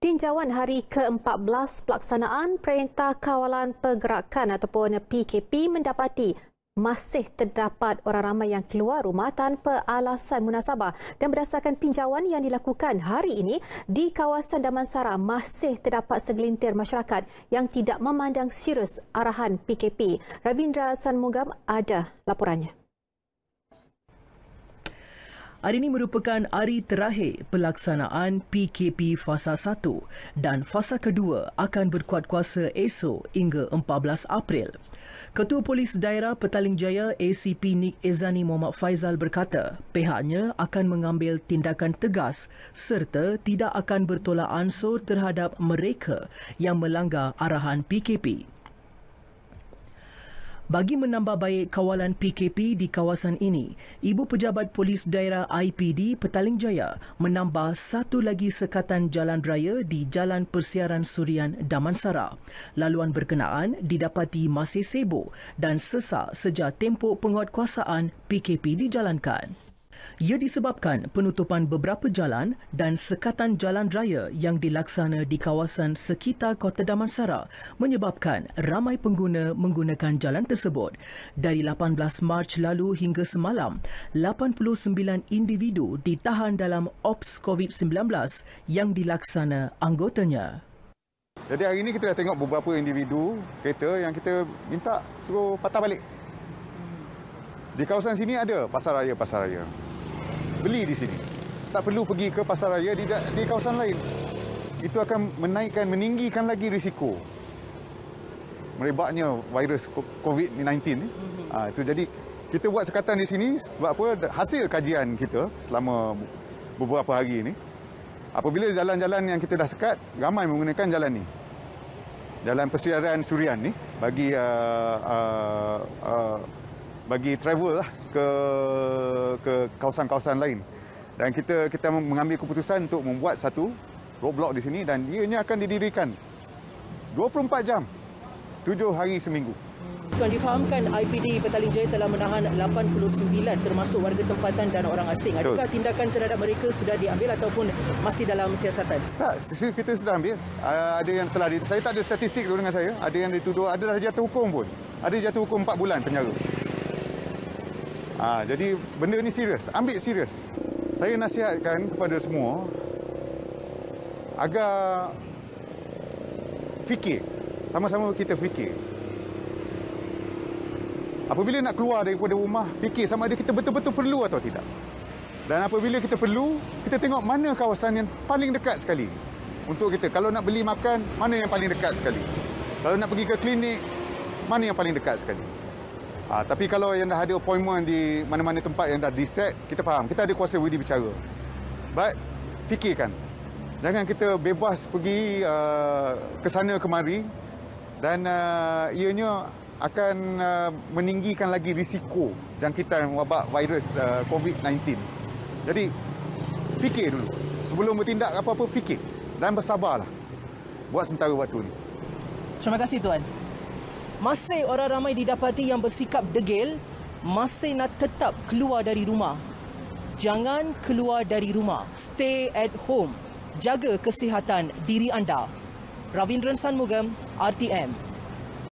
Tinjauan hari ke-14 pelaksanaan Perintah Kawalan Pergerakan ataupun PKP mendapati masih terdapat orang ramai yang keluar rumah tanpa alasan munasabah dan berdasarkan tinjauan yang dilakukan hari ini di kawasan Damansara masih terdapat segelintir masyarakat yang tidak memandang serius arahan PKP. Ravindra Sanmugam ada laporannya. Hari ini merupakan hari terakhir pelaksanaan PKP Fasa 1 dan Fasa kedua akan berkuat kuasa esok hingga 14 April. Ketua Polis Daerah Petaling Jaya ACP Nik Ezani Muhammad Faizal berkata pihaknya akan mengambil tindakan tegas serta tidak akan bertolak ansur terhadap mereka yang melanggar arahan PKP bagi menambah baik kawalan PKP di kawasan ini. Ibu Pejabat Polis Daerah IPD Petaling Jaya menambah satu lagi sekatan jalan raya di Jalan Persiaran Surian Damansara. Laluan berkenaan didapati masih sibuk dan sesak sejak tempoh penguatkuasaan PKP dijalankan. Ia disebabkan penutupan beberapa jalan dan sekatan jalan raya yang dilaksana di kawasan sekitar Kota Damansara menyebabkan ramai pengguna menggunakan jalan tersebut. Dari 18 Mac lalu hingga semalam, 89 individu ditahan dalam Ops COVID-19 yang dilaksana anggotanya. Jadi hari ini kita dah tengok beberapa individu kereta yang kita minta suruh patah balik. Di kawasan sini ada pasar raya, pasar raya beli di sini. Tak perlu pergi ke pasar raya di, di kawasan lain. Itu akan menaikkan, meninggikan lagi risiko merebaknya virus COVID-19. Ha, mhm. ah, itu jadi kita buat sekatan di sini sebab apa hasil kajian kita selama beberapa hari ini. Apabila jalan-jalan yang kita dah sekat, ramai menggunakan jalan ni. Jalan persiaran Surian ni bagi uh, uh, uh, bagi travel lah ke ke kawasan-kawasan lain. Dan kita kita mengambil keputusan untuk membuat satu roadblock di sini dan ianya akan didirikan 24 jam 7 hari seminggu. Tuan difahamkan IPD Petaling Jaya telah menahan 89 termasuk warga tempatan dan orang asing. Adakah Betul. tindakan terhadap mereka sudah diambil ataupun masih dalam siasatan? Tak, kita sudah ambil. Ah, ada yang telah di, saya tak ada statistik dengan saya. Ada yang dituduh ada yang jatuh hukum pun. Ada jatuh hukum 4 bulan penjara. Ha, jadi benda ni serius. Ambil serius. Saya nasihatkan kepada semua agar fikir. Sama-sama kita fikir. Apabila nak keluar daripada rumah, fikir sama ada kita betul-betul perlu atau tidak. Dan apabila kita perlu, kita tengok mana kawasan yang paling dekat sekali untuk kita. Kalau nak beli makan, mana yang paling dekat sekali. Kalau nak pergi ke klinik, mana yang paling dekat sekali. Ha, tapi kalau yang dah ada appointment di mana-mana tempat yang dah diset, kita faham. Kita ada kuasa Widi bicara. Baik, fikirkan. Jangan kita bebas pergi uh, ke sana kemari dan uh, ianya akan uh, meninggikan lagi risiko jangkitan wabak virus uh, COVID-19. Jadi, fikir dulu. Sebelum bertindak apa-apa, fikir. Dan bersabarlah buat sementara waktu ini. Terima kasih, Tuan. Masih orang ramai didapati yang bersikap degil, masih nak tetap keluar dari rumah. Jangan keluar dari rumah. Stay at home. Jaga kesihatan diri anda. Ravindran Sanmugam, RTM.